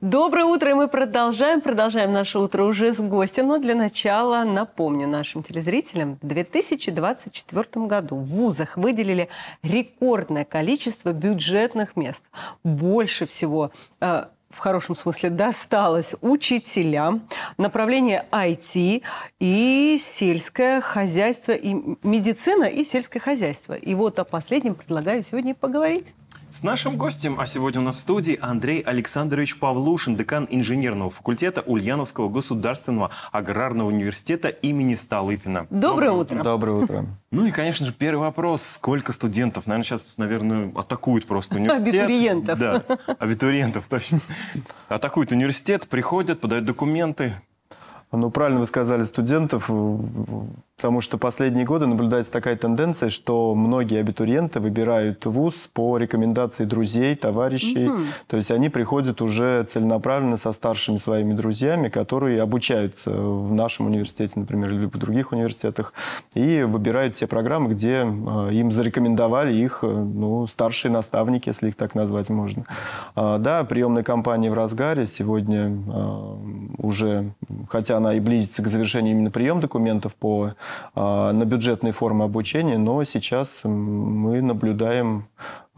Доброе утро, и мы продолжаем, продолжаем наше утро уже с гостем. Но для начала напомню нашим телезрителям, в 2024 году в вузах выделили рекордное количество бюджетных мест. Больше всего э, в хорошем смысле досталось учителям, направление IT и сельское хозяйство, и медицина и сельское хозяйство. И вот о последнем предлагаю сегодня поговорить. С нашим гостем, а сегодня у нас в студии Андрей Александрович Павлушин, декан инженерного факультета Ульяновского государственного аграрного университета имени Столыпина. Доброе, Доброе утро. Доброе утро. Ну и, конечно же, первый вопрос. Сколько студентов? Наверное, сейчас, наверное, атакуют просто университет. Абитуриентов. Да, абитуриентов, точно. Атакуют университет, приходят, подают документы. Ну, правильно вы сказали студентов, э, потому что последние годы наблюдается такая тенденция, что многие абитуриенты выбирают вуз по рекомендации друзей, товарищей. Угу. То есть они приходят уже целенаправленно со старшими своими друзьями, которые обучаются в нашем университете, например, или в других университетах, и выбирают те программы, где э, им зарекомендовали их э, ну, старшие наставники, если их так назвать можно. А, да, приемная кампания в разгаре. Сегодня уже, хотя она и близится к завершению именно прием документов по, а, на бюджетные формы обучения, но сейчас мы наблюдаем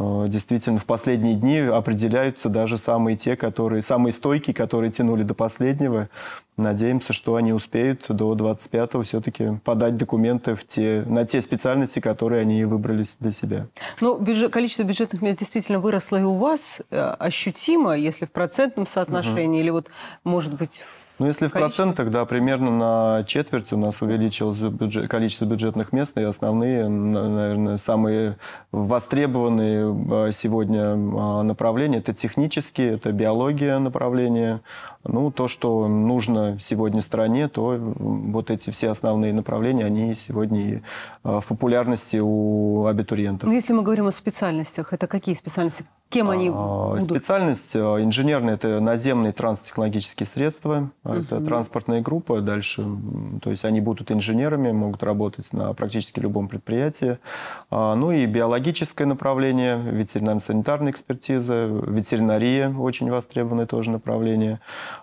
Э, действительно в последние дни определяются даже самые те, которые, самые стойкие, которые тянули до последнего. Надеемся, что они успеют до 25-го все-таки подать документы в те, на те специальности, которые они выбрались для себя. Ну, бюджет, количество бюджетных мест действительно выросло и у вас э, ощутимо, если в процентном соотношении угу. или вот, может быть, ну, если в количество? процентах, да, примерно на четверть у нас увеличилось бюджет, количество бюджетных мест, и основные, наверное, самые востребованные Э, сегодня а, направления. Это технические, это биология направления. Ну, то, что нужно сегодня стране, то вот эти все основные направления, они сегодня и э, в популярности у абитуриентов. ну если мы говорим о специальностях, это какие специальности? Кем они а, будут? Специальность э, инженерная – это наземные транстехнологические средства, угу. это транспортная группа. Дальше, то есть они будут инженерами, могут работать на практически любом предприятии. А, ну и биологическое направление, ветеринарно-санитарная экспертиза, ветеринария – очень востребованное тоже направление.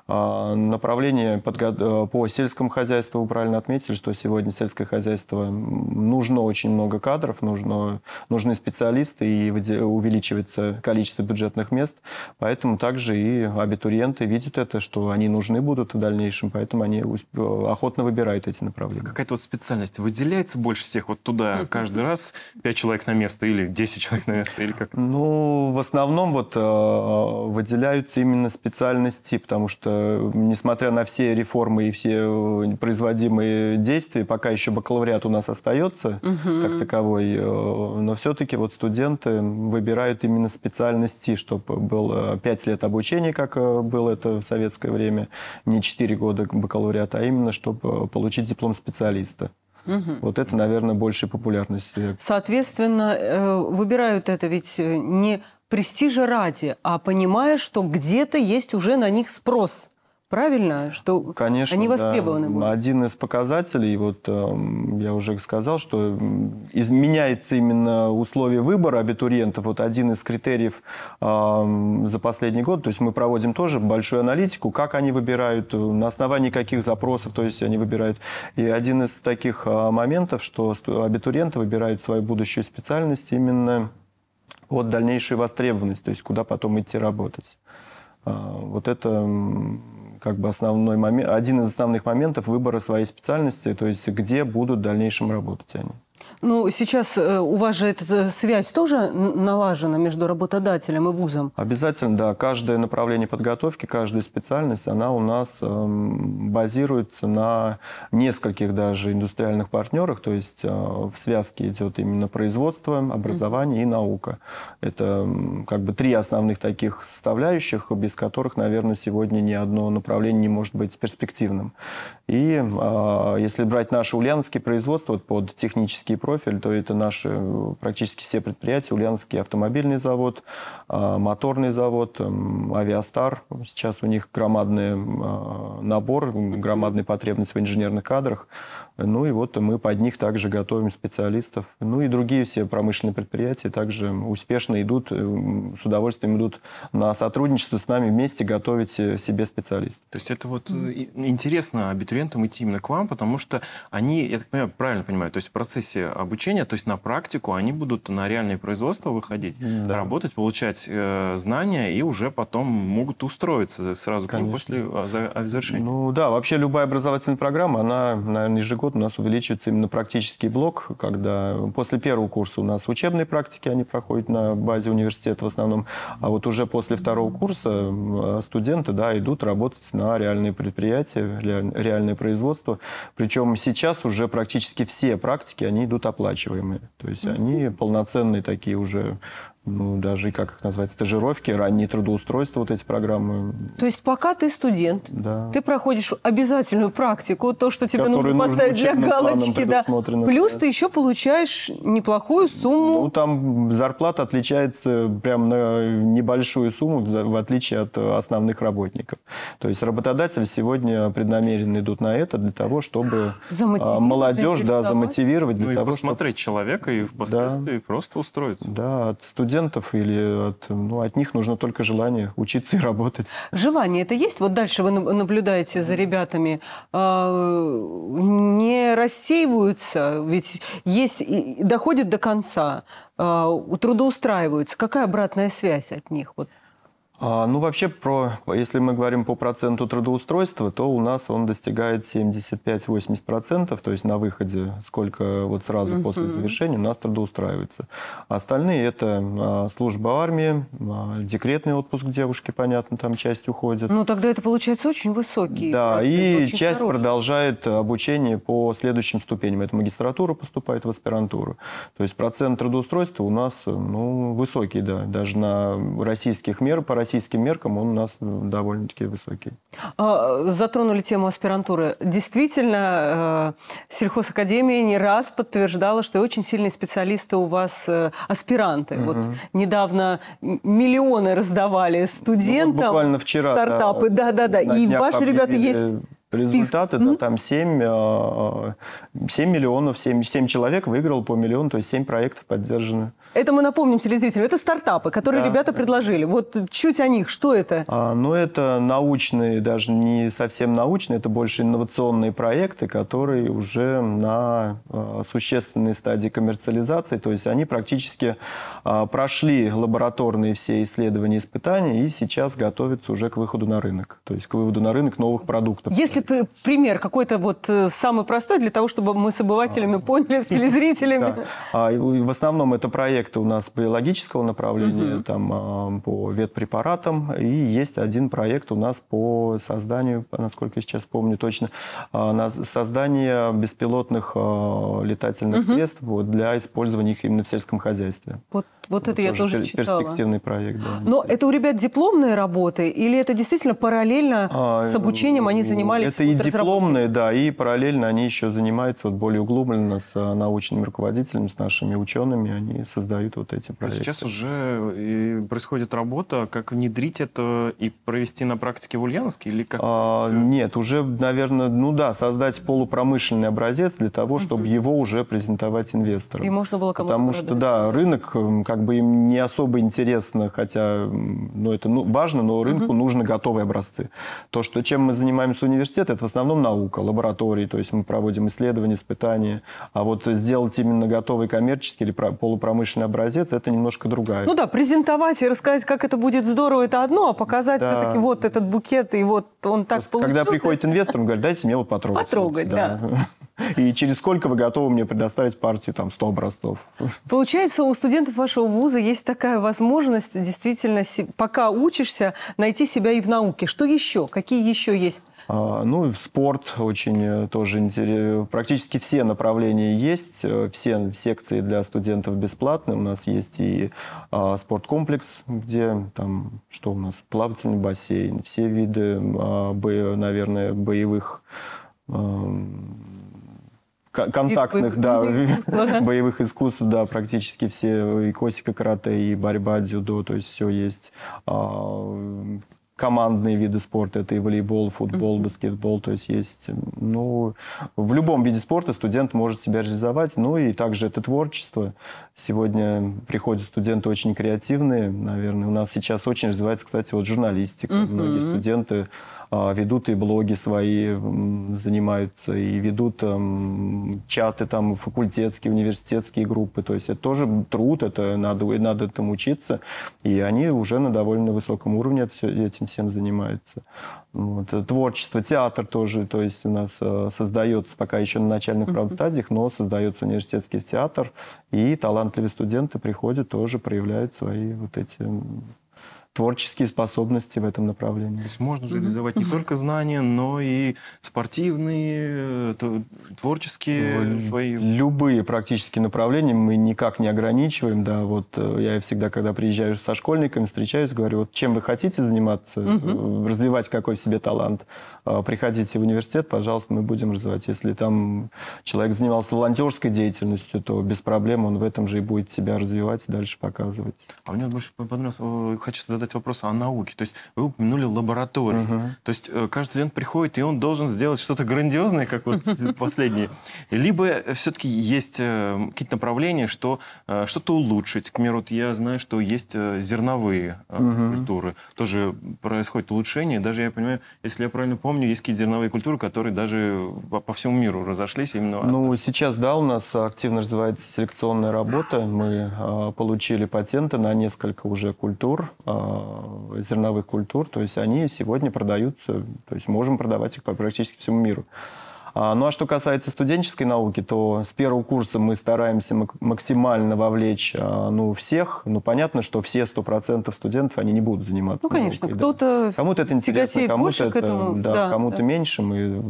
А, направление подго... Э, по сельскому хозяйству, вы правильно отметили, что сегодня сельское хозяйство нужно очень много кадров, нужно, нужны специалисты, и увеличивается количество количество бюджетных мест, поэтому также и абитуриенты видят это, что они нужны будут в дальнейшем, поэтому они э, охотно выбирают эти направления. Какая-то вот специальность выделяется больше всех вот туда каждый раз пять человек на место или 10 человек на место или как? Ну, в основном вот э, выделяются именно специальности, потому что несмотря на все реформы и все э, производимые действия, пока еще бакалавриат у нас остается угу. как таковой, но все-таки вот студенты выбирают именно специальности специальности, чтобы было 5 лет обучения, как э, было это в советское время, не 4 года бакалавриата, а именно, чтобы э, получить диплом специалиста. Угу. Вот это, наверное, больше популярность. Соответственно, э, выбирают это ведь не престижа ради, а понимая, что где-то есть уже на них спрос. Правильно, что Конечно, они востребованы да. будут. Один из показателей, вот э, я уже сказал, что изменяется именно условия выбора абитуриентов. Вот один из критериев э, за последний год, то есть мы проводим тоже большую аналитику, как они выбирают, э, на основании каких запросов, то есть они выбирают. И один из таких а, моментов, что абитуриенты выбирают свою будущую специальность именно от дальнейшей востребованности, то есть куда потом идти работать. А, вот это как бы основной момент, один из основных моментов выбора своей специальности, то есть где будут в дальнейшем работать они. Ну, сейчас э, у вас же эта э, связь тоже налажена между работодателем и вузом? Обязательно, да. Каждое направление подготовки, каждая специальность, она у нас э, базируется на нескольких даже индустриальных партнерах, то есть э, в связке идет именно производство, образование mm-hmm. и наука. Это как бы три основных таких составляющих, без которых, наверное, сегодня ни одно направление не может быть перспективным. И э, если брать наше ульяновские производство под технические технический профиль, то это наши практически все предприятия, Ульяновский автомобильный завод, а, моторный завод, эм, Авиастар. Сейчас у них громадный а, набор, громадная потребность в инженерных кадрах. Ну и вот мы под них также готовим специалистов. Ну и другие все промышленные предприятия также успешно идут, э, с удовольствием идут на сотрудничество с нами вместе готовить э, себе специалистов. То есть это вот mm. интересно абитуриентам идти именно к вам, потому что они, я так понимаю, правильно понимаю, то есть в процессе эти обучения, то есть на практику, они будут на реальные производства выходить, да. работать, получать э, знания и уже потом могут устроиться сразу Конечно. к ним после а, а, завершения. Ну да, вообще любая образовательная программа, она, наверное, ежегодно у нас увеличивается именно практический блок, когда после первого курса у нас учебные практики, они проходят на базе университета в основном, а вот уже после второго курса э, студенты, да, идут работать на реальные предприятия, реальное производство. Причем сейчас уже практически все практики, они идут оплачиваемые. То есть mm-hmm. они полноценные такие уже ну, даже, как их назвать, стажировки, ранние трудоустройства, вот эти программы. То есть пока ты студент, да. ты проходишь обязательную практику, то, что тебе нужно поставить нужно для галочки, да. Плюс да. ты еще получаешь неплохую сумму. Ну, там зарплата отличается прям на небольшую сумму, в отличие от основных работников. То есть работодатели сегодня преднамеренно идут на это для того, чтобы а, молодежь, да, замотивировать. Для ну, того, и посмотреть чтобы... человека и впоследствии да. просто устроиться. Да, от студента студентов или от, ну, от них нужно только желание учиться и работать. Желание это есть? Вот дальше вы наблюдаете за ребятами. А, не рассеиваются, ведь есть, доходят до конца, а, трудоустраиваются. Какая обратная связь от них? Вот а, ну, вообще, про, если мы говорим по проценту трудоустройства, то у нас он достигает 75-80%, то есть на выходе, сколько вот сразу mm-hmm. после завершения у нас трудоустраивается. Остальные – это а, служба армии, а, декретный отпуск девушки, понятно, там часть уходит. Ну, тогда это получается очень высокий Да, процент, и часть хороший. продолжает обучение по следующим ступеням. Это магистратура поступает в аспирантуру. То есть процент трудоустройства у нас, ну, высокий, да, даже на российских мер по российским российским меркам он у нас довольно-таки высокий. А, затронули тему аспирантуры. Действительно, э, сельхозакадемия не раз подтверждала, что очень сильные специалисты у вас э, аспиранты. Угу. Вот недавно миллионы раздавали ну, студентам ну, буквально вчера, стартапы. Да-да-да. И ваши ребята есть Результаты, да, там 7, 7 э, э, миллионов, 7, 7 человек выиграл по миллиону, то есть 7 проектов поддержаны. Это мы напомним телезрителям. Это стартапы, которые да, ребята предложили. Вот чуть о них. Что это? А, ну, это научные, даже не совсем научные, это больше инновационные проекты, которые уже на а, существенной стадии коммерциализации. То есть они практически а, прошли лабораторные все исследования, испытания и сейчас готовятся уже к выходу на рынок. То есть к выводу на рынок новых продуктов. Если ли пример какой-то вот э, самый простой для того, чтобы мы с обывателями а, поняли, с телезрителями? Да. А, в основном это проекты у нас биологического направления, угу. там а, по ветпрепаратам, и есть один проект у нас по созданию, насколько я сейчас помню точно, на создание беспилотных летательных угу. средств вот, для использования их именно в сельском хозяйстве. Вот, вот это вот я тоже пер- читала. Перспективный проект. Да, Но это у ребят дипломные работы или это действительно параллельно а, с обучением они занимались это и дипломные, да, и параллельно они еще занимаются вот более углубленно с а, научными руководителями, с нашими учеными, они создают вот эти проекты. Сейчас уже э, происходит работа, как внедрить это и провести на практике в Ульяновске или как? А, нет, уже, наверное, ну да, создать полупромышленный образец для того, чтобы его уже презентовать инвесторам. И можно было кому-то Потому что, да, рынок как бы им не особо интересно, хотя, ну это ну, важно, но рынку нужны готовые образцы. То, что чем мы занимаемся в университете, университета, это в основном наука, лаборатории, то есть мы проводим исследования, испытания. А вот сделать именно готовый коммерческий или полупромышленный образец, это немножко другая. Ну да, презентовать и рассказать, как это будет здорово, это одно, а показать да. все-таки вот этот букет, и вот он так Просто получился. Когда приходит инвестор, он говорит, дайте мне его потрогать. Потрогать, да. да. И через сколько вы готовы мне предоставить партию там 100 образцов? Получается, у студентов вашего вуза есть такая возможность действительно, пока учишься, найти себя и в науке. Что еще? Какие еще есть? А, ну, спорт очень э, тоже интересен. Практически все направления есть. Э, все секции для студентов бесплатные. У нас есть и а, спорткомплекс, где там, что у нас, плавательный бассейн, все виды, а, бо, наверное, боевых контактных, да, боевых искусств, да, практически все, и косика карате, и борьба, дзюдо, то есть все есть. А, командные виды спорта. Это и волейбол, футбол, баскетбол. То есть есть, ну, в любом виде спорта студент может себя реализовать. Ну и также это творчество. Сегодня приходят студенты очень креативные, наверное. У нас сейчас очень развивается, кстати, вот журналистика. Uh-huh. Многие студенты а, ведут и блоги свои, занимаются, и ведут там, чаты там факультетские, университетские группы. То есть это тоже труд, это надо, надо этому учиться. И они уже на довольно высоком уровне это все этим всем занимается. Вот. Творчество, театр тоже, то есть у нас э, создается пока еще на начальных, правда, стадиях, но создается университетский театр, и талантливые студенты приходят, тоже проявляют свои вот эти творческие способности в этом направлении. То есть можно же реализовать не только знания, но и спортивные, э, творческие свои... Любые практические направления мы никак не ограничиваем. Да, вот э, я всегда, когда приезжаю со школьниками, встречаюсь, говорю, вот чем вы хотите заниматься, угу. развивать какой в себе талант, а, приходите в университет, пожалуйста, мы будем развивать. Если там человек занимался волонтерской деятельностью, то без проблем он в этом же и будет себя развивать и дальше показывать. А мне больше понравилось, хочу задать задать вопрос о науке. То есть вы упомянули лабораторию. Угу. То есть э, каждый студент приходит, и он должен сделать что-то грандиозное, как вот последнее. Либо э, все-таки есть э, какие-то направления, что что-то улучшить. К примеру, вот я знаю, что есть зерновые угу. культуры. Тоже происходит улучшение. Даже, я понимаю, если я правильно помню, есть какие-то зерновые культуры, которые даже по, всему миру разошлись именно. Ну, сейчас, да, у нас активно развивается селекционная работа. Мы получили патенты на несколько уже культур. А, Э, зерновых культур, то есть они сегодня продаются, то есть можем продавать их по практически всему миру. А, ну а что касается студенческой науки, то с первого курса мы стараемся максимально вовлечь а, ну, всех. Ну понятно, что все 100% студентов, они не будут заниматься Ну конечно, кто-то да. Кому-то это интересно, кому-то это, этому. Да, да, кому-то да. меньше. Мы...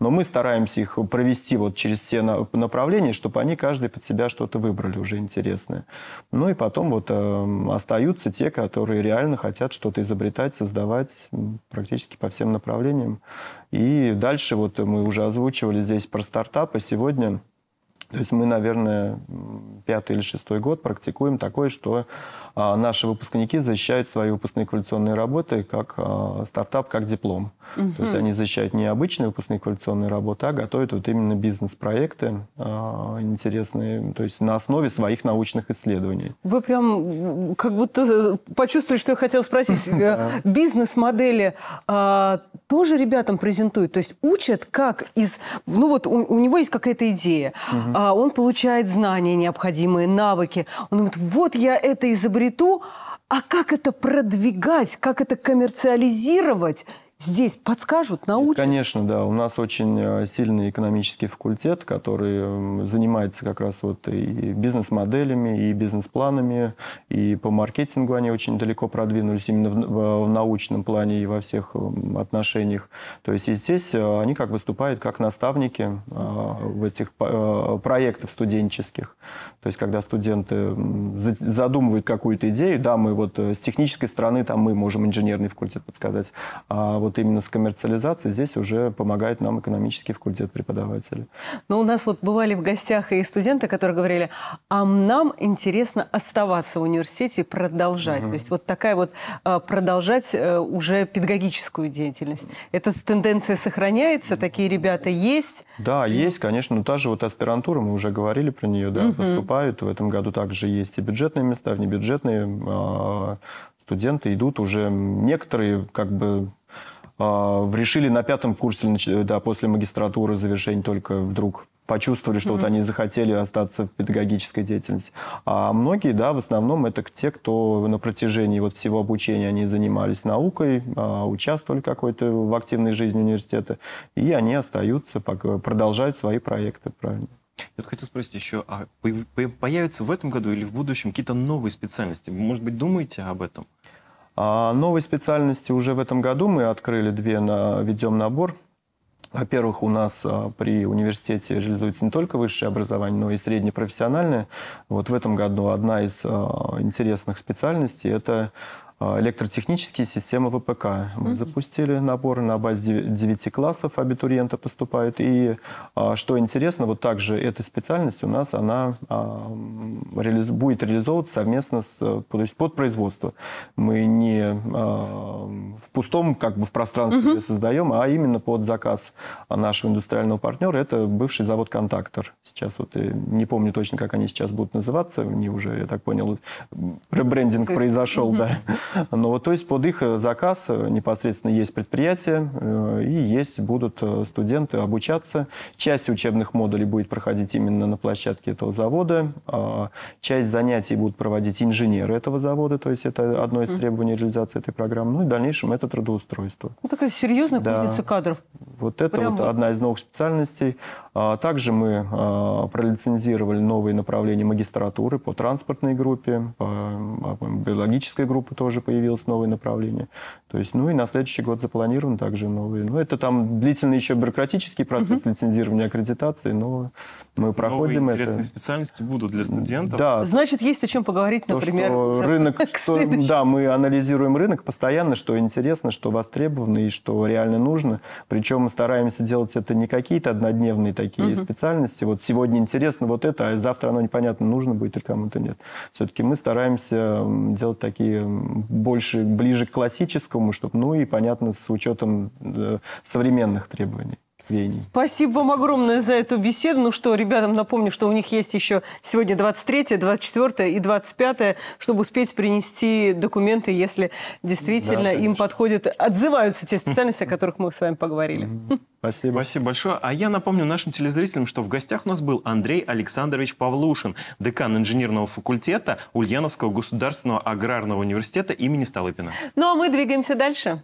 Но мы стараемся их провести вот через все направления, чтобы они каждый под себя что-то выбрали уже интересное. Ну и потом вот э, остаются те, которые реально хотят что-то изобретать, создавать практически по всем направлениям. И дальше вот мы уже озвучивали здесь про стартапы, сегодня то есть мы, наверное, пятый или шестой год практикуем такое, что а, наши выпускники защищают свои выпускные квалификационные работы как а, стартап, как диплом. Угу. То есть они защищают не обычные выпускные квалификационные работы, а готовят вот именно бизнес-проекты а, интересные, то есть на основе своих научных исследований. Вы прям как будто э, почувствовали, что я хотела спросить. Э, бизнес-модели а, тоже ребятам презентует, то есть учат, как из... Ну вот у, у него есть какая-то идея, угу. а, он получает знания необходимые, навыки. Он думает, вот я это изобрету, а как это продвигать, как это коммерциализировать – здесь подскажут, научат? Конечно, да. У нас очень э, сильный экономический факультет, который занимается как раз вот и бизнес-моделями, и бизнес-планами, и по маркетингу они очень далеко продвинулись именно в, в научном плане и во всех отношениях. То есть и здесь э, они как выступают как наставники э, в этих проектах студенческих. То есть когда студенты задумывают какую-то идею, да, мы вот с технической стороны, там мы можем инженерный факультет подсказать, а вот вот именно с коммерциализацией здесь уже помогает нам экономический факультет преподавателей. Но ну, у нас вот бывали в гостях и студенты, которые говорили, а нам интересно оставаться в университете и продолжать. Угу. То есть вот такая вот а, продолжать э, уже педагогическую деятельность. Эта тенденция сохраняется, такие ребята есть? Да, есть, конечно. Но та же вот аспирантура, мы уже говорили про нее, да, угу. поступают. В этом году также есть и бюджетные места, и внебюджетные а, студенты идут уже некоторые как бы а, решили на пятом курсе, э, да, после магистратуры завершения только вдруг почувствовали, что mm-hmm. вот они захотели остаться в педагогической деятельности. А многие, да, в основном это те, кто на протяжении вот всего обучения они занимались наукой, а, участвовали какой-то в активной жизни университета, и они остаются, продолжают свои проекты, правильно. Я хотел спросить еще, а появятся в этом году или в будущем какие-то новые специальности? Вы, может быть, думаете об этом? А новые специальности уже в этом году мы открыли две, на, ведем набор. Во-первых, у нас а, при университете реализуется не только высшее образование, но и среднепрофессиональное. Вот в этом году одна из а, интересных специальностей – это а, электротехнические системы ВПК. Мы mm запустили наборы на базе 9 классов абитуриенты поступают. И а, что интересно, вот также эта специальность у нас, она а, будет реализовываться совместно с, э, то есть под производство. Мы не в пустом как бы в пространстве mm создаем, а именно под заказ нашего индустриального партнера. Это бывший завод «Контактор». Сейчас вот э, не помню точно, как они сейчас будут называться. Они уже, я так понял, ребрендинг произошел, mm-hmm. да. Но ну, то есть под их э, заказ э, непосредственно есть предприятия э, и есть будут студенты обучаться. Часть учебных модулей будет проходить именно на площадке этого завода. А часть занятий будут проводить инженеры этого завода, то есть это одно из требований реализации этой программы. Ну и в дальнейшем это трудоустройство. Ну, такая серьезная да. кадров. Вот это Прям вот одна из новых специальностей. А также мы а, пролицензировали новые направления магистратуры по транспортной группе, по биологической группе тоже уже появилось новое направление. То есть, ну и на следующий год запланирован также новые. Ну, это там длительный еще бюрократический процесс угу. лицензирования аккредитации, но мы проходим Новые это. интересные специальности будут для студентов. Да. Значит, есть о чем поговорить, например. то, Что рынок, что, да, мы анализируем рынок постоянно, что интересно, что востребовано и что реально нужно. Причем мы стараемся делать это не какие-то однодневные такие угу. специальности. Вот сегодня интересно вот это, а завтра оно непонятно, нужно будет или кому-то нет. Все-таки мы стараемся делать такие больше ближе к классическому, чтобы, ну и, понятно, с учетом э, современных требований преступлений. Спасибо вам огромное за эту беседу. Ну что, ребятам напомню, что у них есть еще сегодня 23, 24 и 25, чтобы успеть принести документы, если действительно да, им подходят, отзываются те специальности, о которых мы с вами поговорили. Спасибо. Спасибо большое. А я напомню нашим телезрителям, что в гостях у нас был Андрей Александрович Павлушин, декан инженерного факультета Ульяновского государственного аграрного университета имени Столыпина. Ну а мы двигаемся дальше.